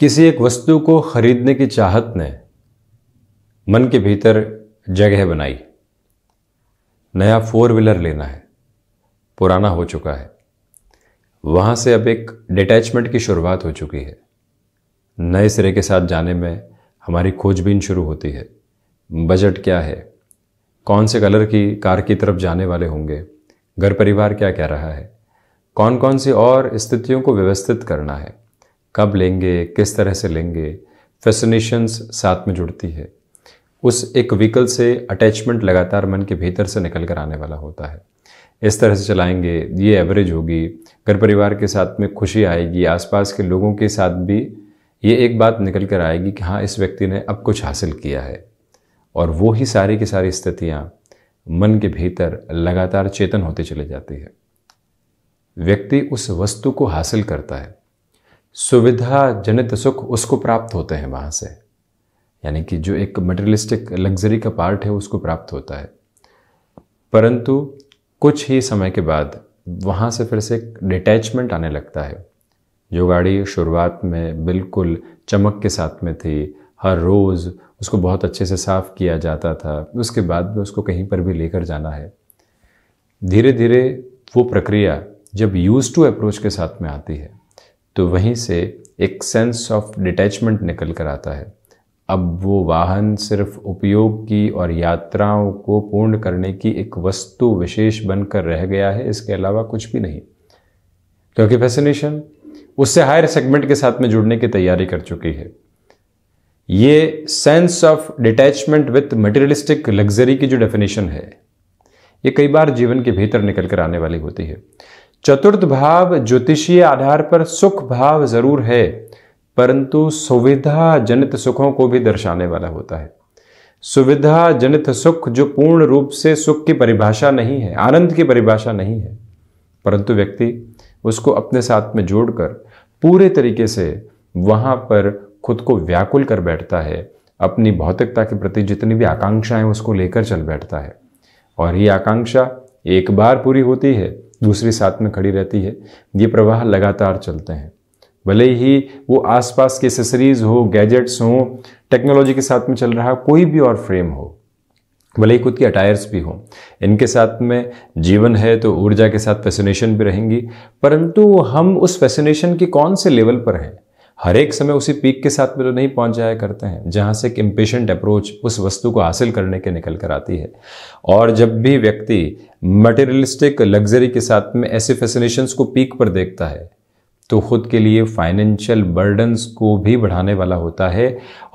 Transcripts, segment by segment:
किसी एक वस्तु को खरीदने की चाहत ने मन के भीतर जगह बनाई नया फोर व्हीलर लेना है पुराना हो चुका है वहां से अब एक डिटैचमेंट की शुरुआत हो चुकी है नए सिरे के साथ जाने में हमारी खोजबीन शुरू होती है बजट क्या है कौन से कलर की कार की तरफ जाने वाले होंगे घर परिवार क्या कह रहा है कौन कौन सी और स्थितियों को व्यवस्थित करना है कब लेंगे किस तरह से लेंगे फैसिनेशंस साथ में जुड़ती है उस एक व्हीकल से अटैचमेंट लगातार मन के भीतर से निकल कर आने वाला होता है इस तरह से चलाएंगे ये एवरेज होगी घर परिवार के साथ में खुशी आएगी आसपास के लोगों के साथ भी ये एक बात निकल कर आएगी कि हाँ इस व्यक्ति ने अब कुछ हासिल किया है और वो ही सारी की सारी स्थितियाँ मन के भीतर लगातार चेतन होते चले जाती है व्यक्ति उस वस्तु को हासिल करता है सुविधा जनित सुख उसको प्राप्त होते हैं वहाँ से यानी कि जो एक मटेरियलिस्टिक लग्जरी का पार्ट है उसको प्राप्त होता है परंतु कुछ ही समय के बाद वहाँ से फिर से एक डिटैचमेंट आने लगता है जो गाड़ी शुरुआत में बिल्कुल चमक के साथ में थी हर रोज़ उसको बहुत अच्छे से साफ़ किया जाता था उसके बाद में उसको कहीं पर भी लेकर जाना है धीरे धीरे वो प्रक्रिया जब यूज़ टू अप्रोच के साथ में आती है तो वहीं से एक सेंस ऑफ डिटैचमेंट निकल कर आता है अब वो वाहन सिर्फ उपयोग की और यात्राओं को पूर्ण करने की एक वस्तु विशेष बनकर रह गया है इसके अलावा कुछ भी नहीं क्योंकि फैसिनेशन उससे हायर सेगमेंट के साथ में जुड़ने की तैयारी कर चुकी है ये sense of detachment with materialistic luxury की जो डेफिनेशन है ये कई बार जीवन के भीतर निकल कर आने वाली होती है चतुर्थ भाव ज्योतिषीय आधार पर सुख भाव जरूर है परंतु सुविधा जनित सुखों को भी दर्शाने वाला होता है सुविधा जनित सुख जो पूर्ण रूप से सुख की परिभाषा नहीं है आनंद की परिभाषा नहीं है परंतु व्यक्ति उसको अपने साथ में जोड़कर पूरे तरीके से वहां पर खुद को व्याकुल कर बैठता है अपनी भौतिकता के प्रति जितनी भी आकांक्षाएं उसको लेकर चल बैठता है और ये आकांक्षा एक बार पूरी होती है दूसरी साथ में खड़ी रहती है ये प्रवाह लगातार चलते हैं भले ही वो आसपास के एसेसरीज हो गैजेट्स हो टेक्नोलॉजी के साथ में चल रहा कोई भी और फ्रेम हो भले ही खुद के अटायर्स भी हों इनके साथ में जीवन है तो ऊर्जा के साथ फैसिनेशन भी रहेंगी परंतु हम उस फैसिनेशन के कौन से लेवल पर हैं हर एक समय उसी पीक के साथ में तो नहीं पहुंच जाया करते हैं जहाँ से एक इम्पेशेंट अप्रोच उस वस्तु को हासिल करने के निकल कर आती है और जब भी व्यक्ति मटेरियलिस्टिक लग्जरी के साथ में ऐसे फैसिनेशंस को पीक पर देखता है तो खुद के लिए फाइनेंशियल बर्डन्स को भी बढ़ाने वाला होता है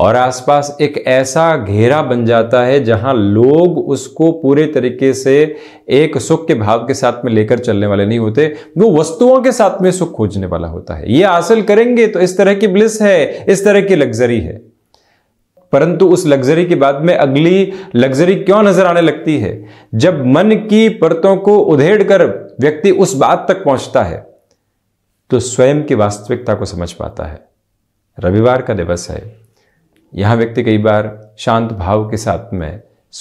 और आसपास एक ऐसा घेरा बन जाता है जहां लोग उसको पूरे तरीके से एक सुख के भाव के साथ में लेकर चलने वाले नहीं होते वो वस्तुओं के साथ में सुख खोजने वाला होता है ये हासिल करेंगे तो इस तरह की ब्लिस है इस तरह की लग्जरी है परंतु उस लग्जरी के बाद में अगली लग्जरी क्यों नजर आने लगती है जब मन की परतों को उधेड़ कर व्यक्ति उस बात तक पहुंचता है तो स्वयं की वास्तविकता को समझ पाता है रविवार का दिवस है यहां व्यक्ति कई बार शांत भाव के साथ में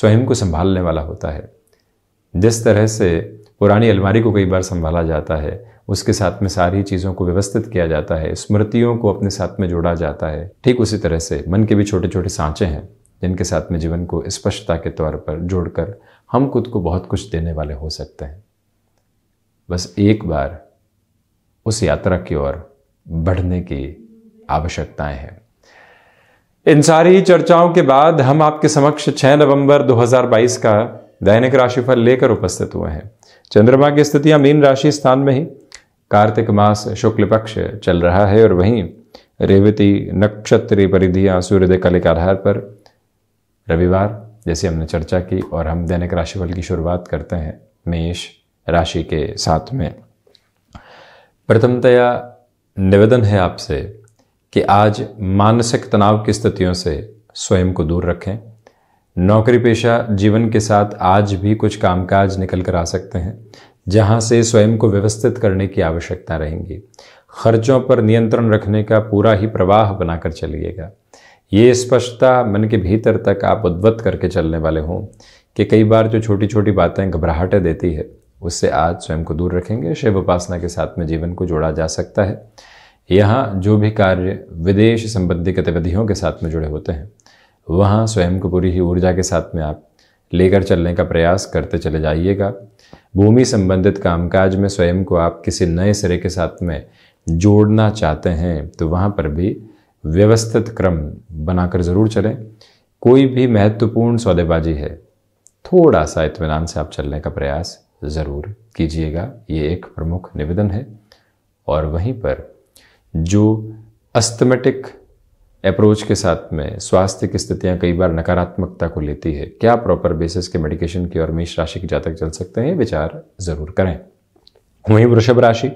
स्वयं को संभालने वाला होता है जिस तरह से पुरानी अलमारी को कई बार संभाला जाता है उसके साथ में सारी चीज़ों को व्यवस्थित किया जाता है स्मृतियों को अपने साथ में जोड़ा जाता है ठीक उसी तरह से मन के भी छोटे छोटे सांचे हैं जिनके साथ में जीवन को स्पष्टता के तौर पर जोड़कर हम खुद को बहुत कुछ देने वाले हो सकते हैं बस एक बार उस यात्रा की ओर बढ़ने की आवश्यकताएं हैं इन सारी चर्चाओं के बाद हम आपके समक्ष 6 नवंबर 2022 का दैनिक राशिफल लेकर उपस्थित हुए हैं चंद्रमा की स्थितियां मीन राशि स्थान में ही कार्तिक मास शुक्ल पक्ष चल रहा है और वहीं रेवती नक्षत्र परिधियां सूर्योदय काले के आधार पर रविवार जैसे हमने चर्चा की और हम दैनिक राशिफल की शुरुआत करते हैं मेष राशि के साथ में प्रथमतया निवेदन है आपसे कि आज मानसिक तनाव की स्थितियों से स्वयं को दूर रखें नौकरी पेशा जीवन के साथ आज भी कुछ कामकाज निकल कर आ सकते हैं जहां से स्वयं को व्यवस्थित करने की आवश्यकता रहेंगी खर्चों पर नियंत्रण रखने का पूरा ही प्रवाह बनाकर चलिएगा ये स्पष्टता मन के भीतर तक आप उद्वत करके चलने वाले हों कि कई बार जो छोटी छोटी बातें घबराहटें देती है उससे आज स्वयं को दूर रखेंगे शिव उपासना के साथ में जीवन को जोड़ा जा सकता है यहाँ जो भी कार्य विदेश संबंधी गतिविधियों के साथ में जुड़े होते हैं वहाँ स्वयं को पूरी ही ऊर्जा के साथ में आप लेकर चलने का प्रयास करते चले जाइएगा भूमि संबंधित कामकाज में स्वयं को आप किसी नए सिरे के साथ में जोड़ना चाहते हैं तो वहाँ पर भी व्यवस्थित क्रम बनाकर ज़रूर चलें कोई भी महत्वपूर्ण सौदेबाजी है थोड़ा सा इतमान से आप चलने का प्रयास ज़रूर कीजिएगा ये एक प्रमुख निवेदन है और वहीं पर जो अस्थमेटिक अप्रोच के साथ में स्वास्थ्य की स्थितियां कई बार नकारात्मकता को लेती है क्या प्रॉपर बेसिस के मेडिकेशन की और मेष राशि के जातक चल सकते हैं विचार जरूर करें वहीं वृषभ राशि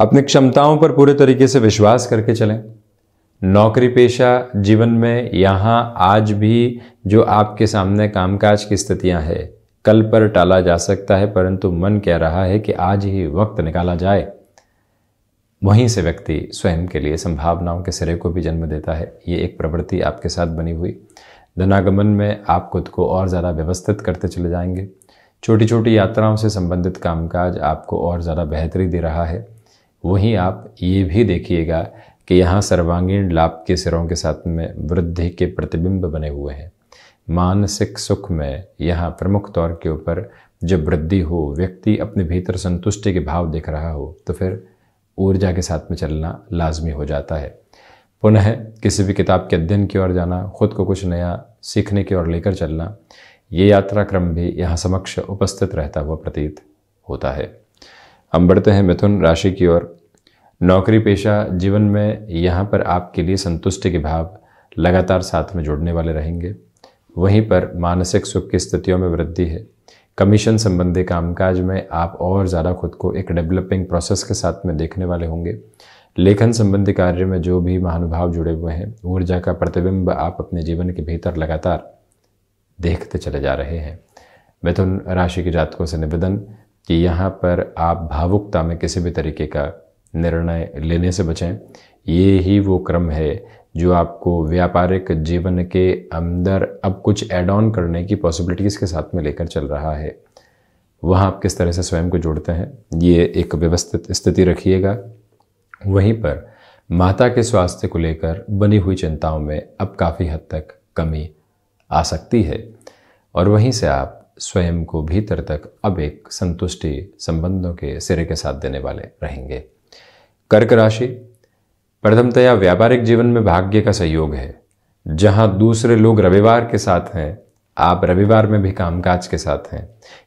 अपनी क्षमताओं पर पूरे तरीके से विश्वास करके चलें नौकरी पेशा जीवन में यहाँ आज भी जो आपके सामने कामकाज की स्थितियाँ हैं कल पर टाला जा सकता है परंतु मन कह रहा है कि आज ही वक्त निकाला जाए वहीं से व्यक्ति स्वयं के लिए संभावनाओं के सिरे को भी जन्म देता है ये एक प्रवृत्ति आपके साथ बनी हुई धनागमन में आप खुद को और ज़्यादा व्यवस्थित करते चले जाएंगे छोटी छोटी यात्राओं से संबंधित कामकाज आपको और ज़्यादा बेहतरी दे रहा है वहीं आप ये भी देखिएगा कि यहाँ सर्वांगीण लाभ के सिरों के साथ में वृद्धि के प्रतिबिंब बने हुए हैं मानसिक सुख में यहाँ प्रमुख तौर के ऊपर जब वृद्धि हो व्यक्ति अपने भीतर संतुष्टि के भाव देख रहा हो तो फिर ऊर्जा के साथ में चलना लाजमी हो जाता है पुनः किसी भी किताब के अध्ययन की ओर जाना खुद को कुछ नया सीखने की ओर लेकर चलना ये यात्रा क्रम भी यहाँ समक्ष उपस्थित रहता हुआ प्रतीत होता है हम बढ़ते हैं मिथुन राशि की ओर नौकरी पेशा जीवन में यहाँ पर आपके लिए संतुष्टि के भाव लगातार साथ में जुड़ने वाले रहेंगे वहीं पर मानसिक सुख की स्थितियों में वृद्धि है कमीशन संबंधी कामकाज में आप और ज़्यादा खुद को एक डेवलपिंग प्रोसेस के साथ में देखने वाले होंगे लेखन संबंधी कार्य में जो भी महानुभाव जुड़े हुए हैं ऊर्जा का प्रतिबिंब आप अपने जीवन के भीतर लगातार देखते चले जा रहे हैं मिथुन राशि के जातकों से निवेदन कि यहाँ पर आप भावुकता में किसी भी तरीके का निर्णय लेने से बचें ये ही वो क्रम है जो आपको व्यापारिक जीवन के अंदर अब कुछ एड ऑन करने की पॉसिबिलिटीज़ के साथ में लेकर चल रहा है वहाँ आप किस तरह से स्वयं को जोड़ते हैं ये एक व्यवस्थित स्थिति रखिएगा वहीं पर माता के स्वास्थ्य को लेकर बनी हुई चिंताओं में अब काफ़ी हद तक कमी आ सकती है और वहीं से आप स्वयं को भीतर तक अब एक संतुष्टि संबंधों के सिरे के साथ देने वाले रहेंगे कर्क राशि प्रथमतया व्यापारिक जीवन में भाग्य का सहयोग है जहाँ दूसरे लोग रविवार के साथ हैं आप रविवार में भी कामकाज के साथ हैं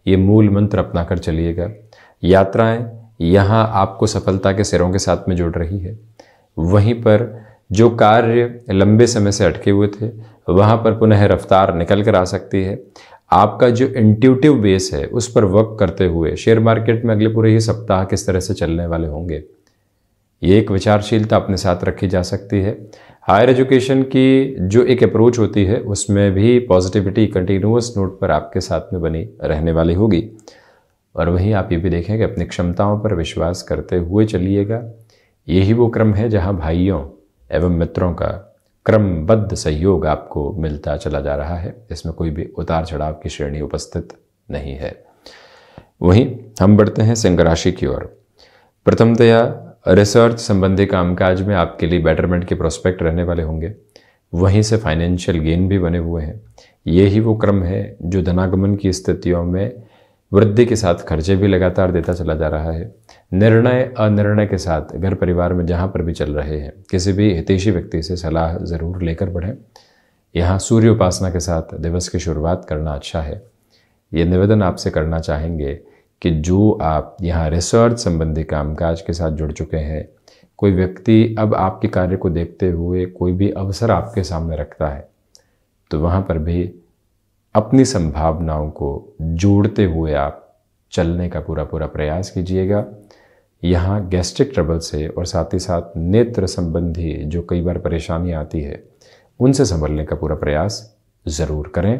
ये मूल मंत्र अपना कर चलिएगा यात्राएं यहाँ आपको सफलता के सिरों के साथ में जुड़ रही है वहीं पर जो कार्य लंबे समय से अटके हुए थे वहाँ पर पुनः रफ्तार निकल कर आ सकती है आपका जो इंट्यूटिव बेस है उस पर वर्क करते हुए शेयर मार्केट में अगले पूरे ही सप्ताह किस तरह से चलने वाले होंगे ये एक विचारशीलता अपने साथ रखी जा सकती है हायर एजुकेशन की जो एक अप्रोच होती है उसमें भी पॉजिटिविटी कंटिन्यूस नोट पर आपके साथ में बनी रहने वाली होगी और वहीं आप ये भी देखें कि अपनी क्षमताओं पर विश्वास करते हुए चलिएगा यही वो क्रम है जहाँ भाइयों एवं मित्रों का क्रमबद्ध सहयोग आपको मिलता चला जा रहा है इसमें कोई भी उतार चढ़ाव की श्रेणी उपस्थित नहीं है वहीं हम बढ़ते हैं सिंह राशि की ओर प्रथमतया रिसर्च संबंधी कामकाज में आपके लिए बेटरमेंट के प्रोस्पेक्ट रहने वाले होंगे वहीं से फाइनेंशियल गेन भी बने हुए हैं ये ही वो क्रम है जो धनागमन की स्थितियों में वृद्धि के साथ खर्चे भी लगातार देता चला जा रहा है निर्णय अनिर्णय के साथ घर परिवार में जहाँ पर भी चल रहे हैं किसी भी हितेशी व्यक्ति से सलाह ज़रूर लेकर बढ़ें यहाँ सूर्य उपासना के साथ दिवस की शुरुआत करना अच्छा है ये निवेदन आपसे करना चाहेंगे कि जो आप यहाँ रिसर्च संबंधी कामकाज के साथ जुड़ चुके हैं कोई व्यक्ति अब आपके कार्य को देखते हुए कोई भी अवसर आपके सामने रखता है तो वहाँ पर भी अपनी संभावनाओं को जोड़ते हुए आप चलने का पूरा पूरा प्रयास कीजिएगा यहाँ गैस्ट्रिक ट्रबल से और साथ ही साथ नेत्र संबंधी जो कई बार परेशानी आती है उनसे संभलने का पूरा प्रयास ज़रूर करें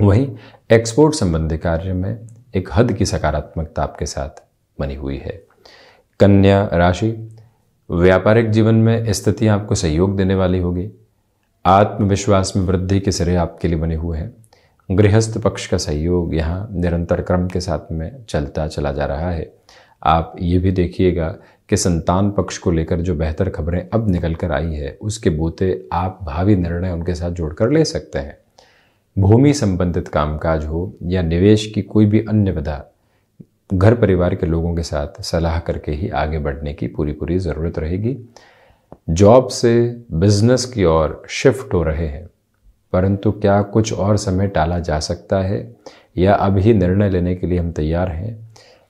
वहीं एक्सपोर्ट संबंधी कार्य में एक हद की सकारात्मकता आपके साथ बनी हुई है कन्या राशि व्यापारिक जीवन में स्थितियां आपको सहयोग देने वाली होगी आत्मविश्वास में वृद्धि के सिरे आपके लिए बने हुए हैं गृहस्थ पक्ष का सहयोग यहाँ निरंतर क्रम के साथ में चलता चला जा रहा है आप ये भी देखिएगा कि संतान पक्ष को लेकर जो बेहतर खबरें अब निकल कर आई है उसके बोते आप भावी निर्णय उनके साथ जोड़कर ले सकते हैं भूमि संबंधित कामकाज हो या निवेश की कोई भी अन्य विधा घर परिवार के लोगों के साथ सलाह करके ही आगे बढ़ने की पूरी पूरी ज़रूरत रहेगी जॉब से बिजनेस की ओर शिफ्ट हो रहे हैं परंतु क्या कुछ और समय टाला जा सकता है या अभी निर्णय लेने के लिए हम तैयार हैं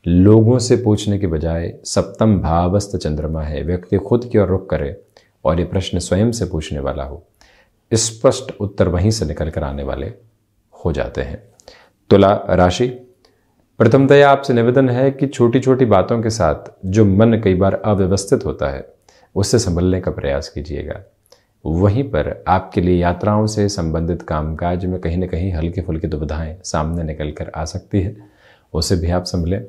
लोगों से पूछने के बजाय सप्तम भावस्थ चंद्रमा है व्यक्ति खुद की ओर रुख करे और ये प्रश्न स्वयं से पूछने वाला हो स्पष्ट उत्तर वहीं से निकल कर आने वाले हो जाते हैं तुला राशि प्रथमतया आपसे निवेदन है कि छोटी छोटी बातों के साथ जो मन कई बार अव्यवस्थित होता है उससे संभलने का प्रयास कीजिएगा वहीं पर आपके लिए यात्राओं से संबंधित कामकाज में कहीं ना कहीं हल्के फुल्के दुविधाएं सामने निकल कर आ सकती है उसे भी आप संभलें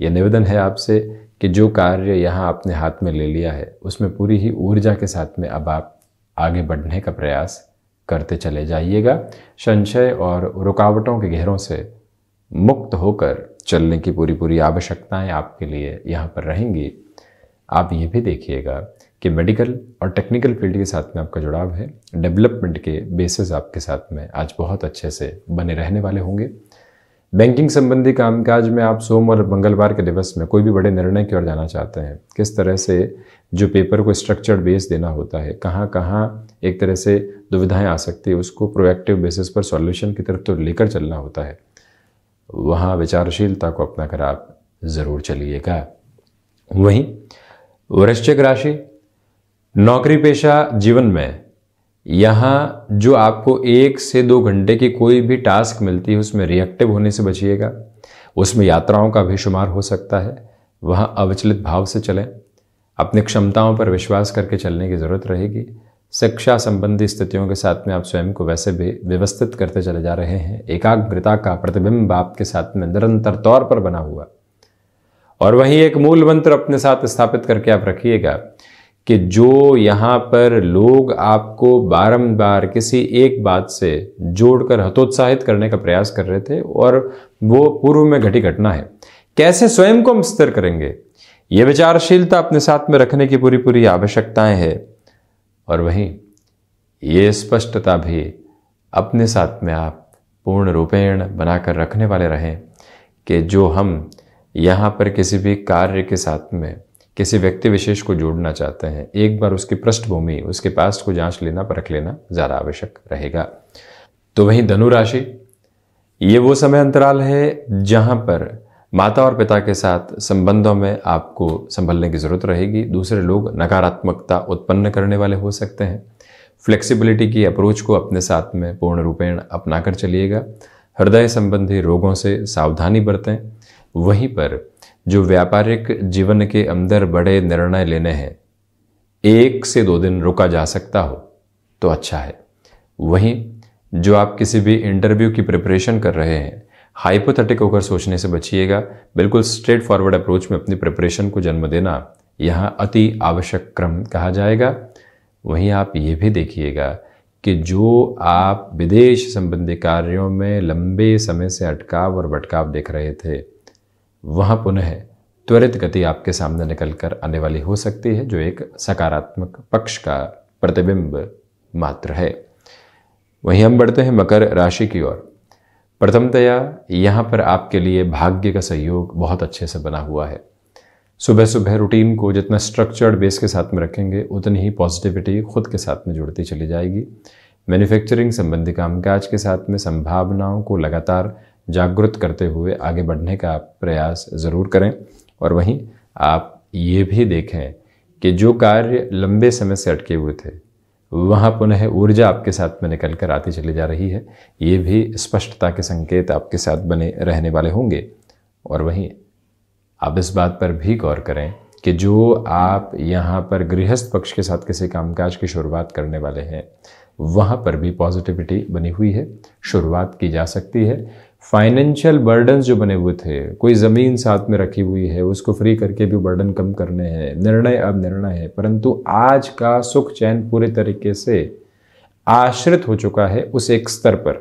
यह निवेदन है आपसे कि जो कार्य यहाँ आपने हाथ में ले लिया है उसमें पूरी ही ऊर्जा के साथ में अब आप आगे बढ़ने का प्रयास करते चले जाइएगा संशय और रुकावटों के घेरों से मुक्त होकर चलने की पूरी पूरी आवश्यकताएं आपके लिए यहाँ पर रहेंगी आप ये भी देखिएगा कि मेडिकल और टेक्निकल फील्ड के साथ में आपका जुड़ाव है डेवलपमेंट के बेसिस आपके साथ में आज बहुत अच्छे से बने रहने वाले होंगे बैंकिंग संबंधी कामकाज में आप सोम और मंगलवार के दिवस में कोई भी बड़े निर्णय की ओर जाना चाहते हैं किस तरह से जो पेपर को स्ट्रक्चर्ड बेस देना होता है कहाँ कहाँ एक तरह से दुविधाएं आ सकती है उसको प्रोएक्टिव बेसिस पर सॉल्यूशन की तरफ तो लेकर चलना होता है वहाँ विचारशीलता को अपना कर आप ज़रूर चलिएगा वहीं वृश्चिक राशि नौकरी पेशा जीवन में यहाँ जो आपको एक से दो घंटे की कोई भी टास्क मिलती है उसमें रिएक्टिव होने से बचिएगा उसमें यात्राओं का भी शुमार हो सकता है वहाँ अविचलित भाव से चलें अपनी क्षमताओं पर विश्वास करके चलने की ज़रूरत रहेगी शिक्षा संबंधी स्थितियों के साथ में आप स्वयं को वैसे भी व्यवस्थित करते चले जा रहे हैं एकाग्रता का प्रतिबिंब आपके साथ में निरंतर तौर पर बना हुआ और वहीं एक मूल मंत्र अपने साथ स्थापित करके आप रखिएगा कि जो यहाँ पर लोग आपको बारंबार किसी एक बात से जोड़कर हतोत्साहित करने का प्रयास कर रहे थे और वो पूर्व में घटी घटना है कैसे स्वयं को हम स्थिर करेंगे ये विचारशीलता अपने साथ में रखने की पूरी पूरी आवश्यकताएं है और वहीं ये स्पष्टता भी अपने साथ में आप पूर्ण रूपेण बनाकर रखने वाले रहें कि जो हम यहाँ पर किसी भी कार्य के साथ में किसी व्यक्ति विशेष को जोड़ना चाहते हैं एक बार उसकी पृष्ठभूमि उसके पास को जांच लेना परख लेना ज़्यादा आवश्यक रहेगा तो वहीं धनु राशि ये वो समय अंतराल है जहाँ पर माता और पिता के साथ संबंधों में आपको संभलने की ज़रूरत रहेगी दूसरे लोग नकारात्मकता उत्पन्न करने वाले हो सकते हैं फ्लेक्सिबिलिटी की अप्रोच को अपने साथ में पूर्ण रूपेण अपना कर चलिएगा हृदय संबंधी रोगों से सावधानी बरतें वहीं पर जो व्यापारिक जीवन के अंदर बड़े निर्णय लेने हैं एक से दो दिन रुका जा सकता हो तो अच्छा है वहीं जो आप किसी भी इंटरव्यू की प्रिपरेशन कर रहे हैं हाइपोथेटिक होकर सोचने से बचिएगा बिल्कुल स्ट्रेट फॉरवर्ड अप्रोच में अपनी प्रिपरेशन को जन्म देना यहाँ अति आवश्यक क्रम कहा जाएगा वहीं आप ये भी देखिएगा कि जो आप विदेश संबंधी कार्यों में लंबे समय से अटकाव और भटकाव देख रहे थे वहाँ पुनः त्वरित गति आपके सामने निकल कर आने वाली हो सकती है जो एक सकारात्मक पक्ष का प्रतिबिंब मात्र है वहीं हम बढ़ते हैं मकर राशि की ओर प्रथमतया यहाँ पर आपके लिए भाग्य का सहयोग बहुत अच्छे से बना हुआ है सुबह सुबह रूटीन को जितना स्ट्रक्चर्ड बेस के साथ में रखेंगे उतनी ही पॉजिटिविटी खुद के साथ में जुड़ती चली जाएगी मैन्युफैक्चरिंग संबंधी कामकाज के साथ में संभावनाओं को लगातार जागृत करते हुए आगे बढ़ने का प्रयास ज़रूर करें और वहीं आप ये भी देखें कि जो कार्य लंबे समय से अटके हुए थे वहाँ पुनः ऊर्जा आपके साथ में निकल कर आती चली जा रही है ये भी स्पष्टता के संकेत आपके साथ बने रहने वाले होंगे और वहीं आप इस बात पर भी गौर करें कि जो आप यहाँ पर गृहस्थ पक्ष के साथ किसी कामकाज की शुरुआत करने वाले हैं वहाँ पर भी पॉजिटिविटी बनी हुई है शुरुआत की जा सकती है फाइनेंशियल बर्डन जो बने हुए थे कोई ज़मीन साथ में रखी हुई है उसको फ्री करके भी बर्डन कम करने हैं निर्णय अब निर्णय है परंतु आज का सुख चैन पूरे तरीके से आश्रित हो चुका है उस एक स्तर पर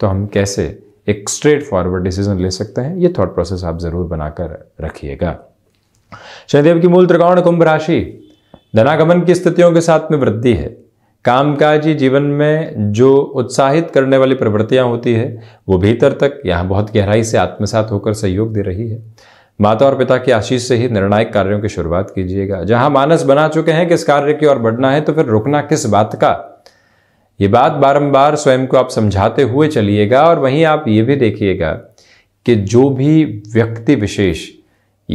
तो हम कैसे एक स्ट्रेट फॉरवर्ड डिसीजन ले सकते हैं ये थॉट प्रोसेस आप ज़रूर बनाकर रखिएगा शनिदेव की मूल त्रिकोण कुंभ राशि धनागमन की स्थितियों के साथ में वृद्धि है कामकाजी जीवन में जो उत्साहित करने वाली प्रवृत्तियां होती है वो भीतर तक यहाँ बहुत गहराई से आत्मसात होकर सहयोग दे रही है माता और पिता की आशीष से ही निर्णायक कार्यों की शुरुआत कीजिएगा जहां मानस बना चुके हैं किस कार्य की ओर बढ़ना है तो फिर रुकना किस बात का ये बात बारंबार स्वयं को आप समझाते हुए चलिएगा और वहीं आप ये भी देखिएगा कि जो भी व्यक्ति विशेष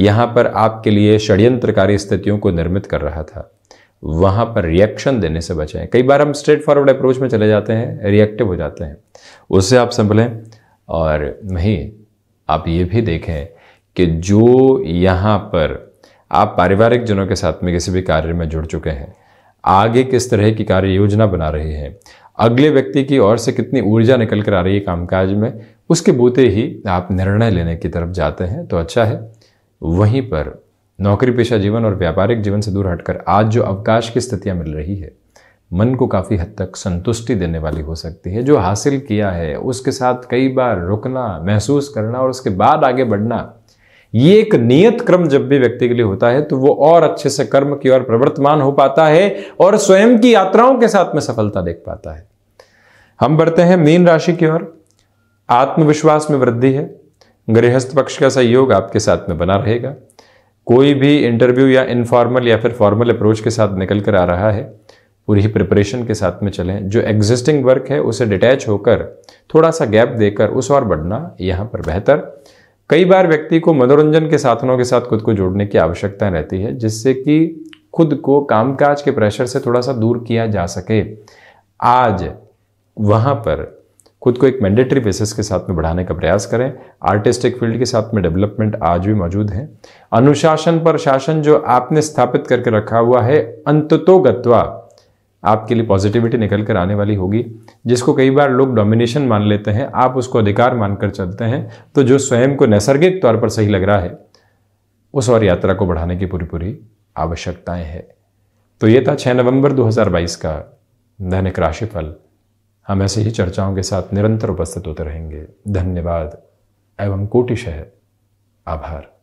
यहाँ पर आपके लिए षड्यंत्रकारी स्थितियों को निर्मित कर रहा था वहां पर रिएक्शन देने से बचें कई बार हम स्ट्रेट फॉरवर्ड अप्रोच में चले जाते हैं रिएक्टिव हो जाते हैं उससे आप संभलें और नहीं आप ये भी देखें कि जो यहाँ पर आप पारिवारिक जनों के साथ में किसी भी कार्य में जुड़ चुके हैं आगे किस तरह की कार्य योजना बना रहे हैं अगले व्यक्ति की ओर से कितनी ऊर्जा निकल कर आ रही है कामकाज में उसके बूते ही आप निर्णय लेने की तरफ जाते हैं तो अच्छा है वहीं पर नौकरी पेशा जीवन और व्यापारिक जीवन से दूर हटकर आज जो अवकाश की स्थितियाँ मिल रही है मन को काफ़ी हद तक संतुष्टि देने वाली हो सकती है जो हासिल किया है उसके साथ कई बार रुकना महसूस करना और उसके बाद आगे बढ़ना ये एक नियत क्रम जब भी व्यक्ति के लिए होता है तो वो और अच्छे से कर्म की ओर प्रवर्तमान हो पाता है और स्वयं की यात्राओं के साथ में सफलता देख पाता है हम बढ़ते हैं मीन राशि की ओर आत्मविश्वास में वृद्धि है गृहस्थ पक्ष का सहयोग आपके साथ में बना रहेगा कोई भी इंटरव्यू या इनफॉर्मल या फिर फॉर्मल अप्रोच के साथ निकल कर आ रहा है पूरी प्रिपरेशन के साथ में चलें जो एग्जिस्टिंग वर्क है उसे डिटैच होकर थोड़ा सा गैप देकर उस और बढ़ना यहाँ पर बेहतर कई बार व्यक्ति को मनोरंजन के साधनों के साथ खुद को जोड़ने की आवश्यकता रहती है जिससे कि खुद को कामकाज के प्रेशर से थोड़ा सा दूर किया जा सके आज वहाँ पर खुद को एक मैंडेटरी बेसिस के साथ में बढ़ाने का प्रयास करें आर्टिस्टिक फील्ड के साथ में डेवलपमेंट आज भी मौजूद है अनुशासन पर शासन जो आपने स्थापित करके रखा हुआ है अंततोगत्वा आपके लिए पॉजिटिविटी निकल कर आने वाली होगी जिसको कई बार लोग डोमिनेशन मान लेते हैं आप उसको अधिकार मानकर चलते हैं तो जो स्वयं को नैसर्गिक तौर पर सही लग रहा है उस और यात्रा को बढ़ाने की पूरी पूरी आवश्यकताएं हैं तो ये था 6 नवंबर 2022 का दैनिक राशिफल हम ऐसे ही चर्चाओं के साथ निरंतर उपस्थित होते रहेंगे धन्यवाद एवं कोटिश है आभार